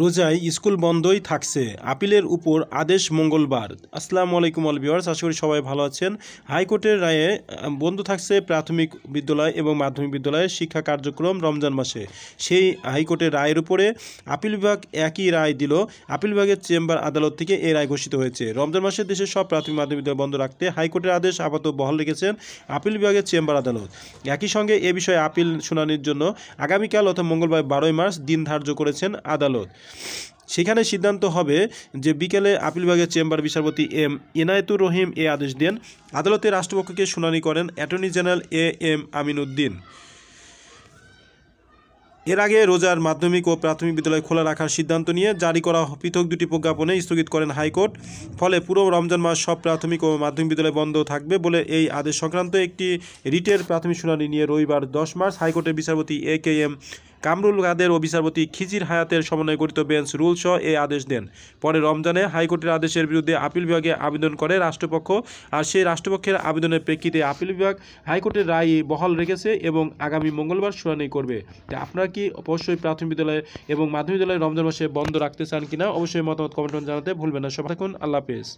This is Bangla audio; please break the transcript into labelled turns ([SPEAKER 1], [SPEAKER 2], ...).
[SPEAKER 1] রোজায় স্কুল বন্ধই থাকছে আপিলের উপর আদেশ মঙ্গলবার আসসালাম আলাইকুম আল ভিওয়ার্স আশা করি সবাই ভালো আছেন হাইকোর্টের রায়ে বন্ধ থাকছে প্রাথমিক বিদ্যালয় এবং মাধ্যমিক বিদ্যালয়ের শিক্ষা কার্যক্রম রমজান মাসে সেই হাইকোর্টের রায়ের উপরে আপিল বিভাগ একই রায় দিল আপিল বিভাগের চেম্বার আদালত থেকে এই রায় ঘোষিত হয়েছে রমজান মাসে দেশের সব প্রাথমিক মাধ্যমিক বিদ্যালয় বন্ধ রাখতে হাইকোর্টের আদেশ আপাতত বহাল রেখেছেন আপিল বিভাগের চেম্বার আদালত একই সঙ্গে এ বিষয়ে আপিল শুনানির জন্য আগামীকাল অর্থাৎ মঙ্গলবার বারোই মার্চ দিন ধার্য করেছেন আদালত সেখানে সিদ্ধান্ত হবে যে বিকেলে আপিল বিভাগের চেম্বার বিচারপতি এম ইনায়েতুর রহিম এ আদেশ দেন আদালতে রাষ্ট্রপক্ষকে শুনানি করেন attorney general A M Amin Uddin এর আগে রোজার মাধ্যমিক ও প্রাথমিক বিদ্যালয় খোলা রাখার সিদ্ধান্ত নিয়ে জারি করা পৃথক দুটি প্রজ্ঞাপনে স্থগিত করেন হাইকোর্ট ফলে পুরো রমজান মাস সব প্রাথমিক ও মাধ্যমিক বিদ্যালয় বন্ধ থাকবে বলে এই আদেশ সংক্রান্ত একটি রিটের প্রাথমিক শুনানি নিয়ে রবিবার দশ মার্চ হাইকোর্টের বিচারপতি এ কে এম কামরুল কাদের ও বিচারপতি খিজির হায়াতের সমন্বয়ে গঠিত বেঞ্চ রুলসহ এই আদেশ দেন পরে রমজানে হাইকোর্টের আদেশের বিরুদ্ধে আপিল বিভাগে আবেদন করে রাষ্ট্রপক্ষ আর সেই রাষ্ট্রপক্ষের আবেদনের প্রেক্ষিতে আপিল বিভাগ হাইকোর্টের রায় বহাল রেখেছে এবং আগামী মঙ্গলবার শুনানি করবে আপনারা কি অবশ্যই প্রাথমিক বিদ্যালয় এবং মাধ্যমিক বিদ্যালয়ে রমজান মাসে বন্ধ রাখতে চান কিনা অবশ্যই মতামত কমেন্ট জানাতে ভুলবেন না সব থাকুন আল্লাহ হাফেজ